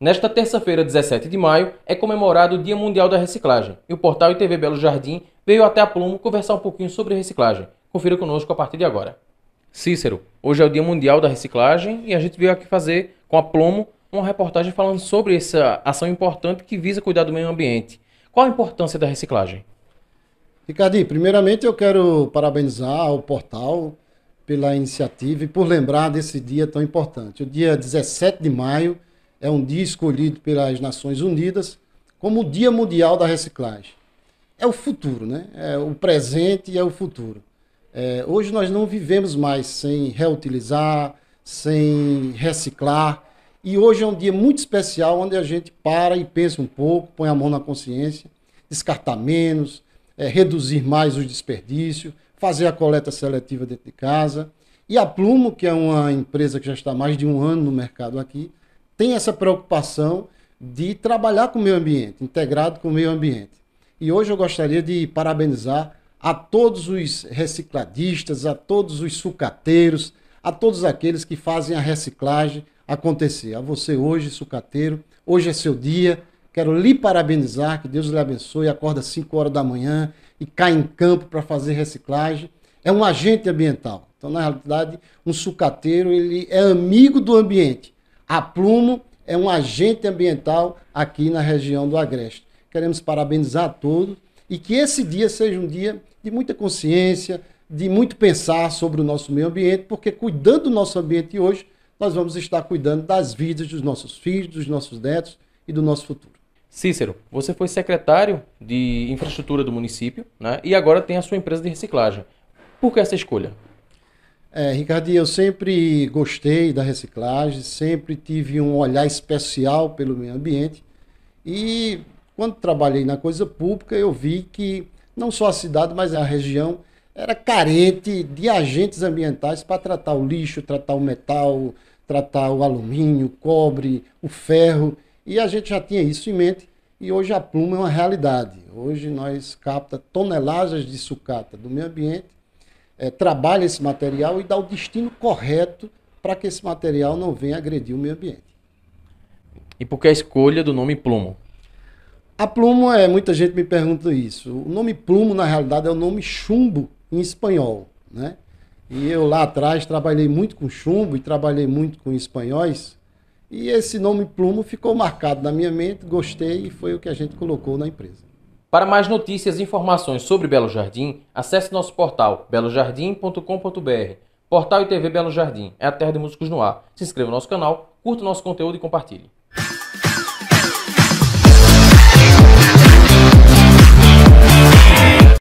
Nesta terça-feira, 17 de maio, é comemorado o Dia Mundial da Reciclagem e o portal ITV Belo Jardim veio até a Plumo conversar um pouquinho sobre reciclagem. Confira conosco a partir de agora. Cícero, hoje é o Dia Mundial da Reciclagem e a gente veio aqui fazer com a Plumo uma reportagem falando sobre essa ação importante que visa cuidar do meio ambiente. Qual a importância da reciclagem? Ricardo, primeiramente eu quero parabenizar o portal pela iniciativa e por lembrar desse dia tão importante. O dia 17 de maio é um dia escolhido pelas Nações Unidas como o Dia Mundial da Reciclagem. É o futuro, né? É o presente e é o futuro. É, hoje nós não vivemos mais sem reutilizar, sem reciclar. E hoje é um dia muito especial onde a gente para e pensa um pouco, põe a mão na consciência, descartar menos, é, reduzir mais os desperdícios, fazer a coleta seletiva dentro de casa. E a Plumo, que é uma empresa que já está há mais de um ano no mercado aqui, tem essa preocupação de trabalhar com o meio ambiente, integrado com o meio ambiente. E hoje eu gostaria de parabenizar a todos os recicladistas, a todos os sucateiros, a todos aqueles que fazem a reciclagem acontecer. A você hoje, sucateiro, hoje é seu dia. Quero lhe parabenizar, que Deus lhe abençoe, acorda às 5 horas da manhã e cai em campo para fazer reciclagem. É um agente ambiental. Então, na realidade, um sucateiro ele é amigo do ambiente a Plumo é um agente ambiental aqui na região do Agreste. Queremos parabenizar a todos e que esse dia seja um dia de muita consciência, de muito pensar sobre o nosso meio ambiente, porque cuidando do nosso ambiente hoje, nós vamos estar cuidando das vidas dos nossos filhos, dos nossos netos e do nosso futuro. Cícero, você foi secretário de infraestrutura do município né, e agora tem a sua empresa de reciclagem. Por que essa escolha? É, Ricardinho, eu sempre gostei da reciclagem, sempre tive um olhar especial pelo meio ambiente. E quando trabalhei na coisa pública, eu vi que não só a cidade, mas a região era carente de agentes ambientais para tratar o lixo, tratar o metal, tratar o alumínio, o cobre, o ferro. E a gente já tinha isso em mente. E hoje a pluma é uma realidade. Hoje nós capta toneladas de sucata do meio ambiente é, trabalha esse material e dá o destino correto para que esse material não venha agredir o meio ambiente. E por que a escolha do nome plumo? A plumo é, muita gente me pergunta isso. O nome plumo, na realidade, é o nome chumbo em espanhol, né? E eu lá atrás trabalhei muito com chumbo e trabalhei muito com espanhóis. E esse nome plumo ficou marcado na minha mente, gostei e foi o que a gente colocou na empresa. Para mais notícias e informações sobre Belo Jardim, acesse nosso portal belojardim.com.br. Portal e TV Belo Jardim é a terra de músicos no ar. Se inscreva no nosso canal, curta nosso conteúdo e compartilhe.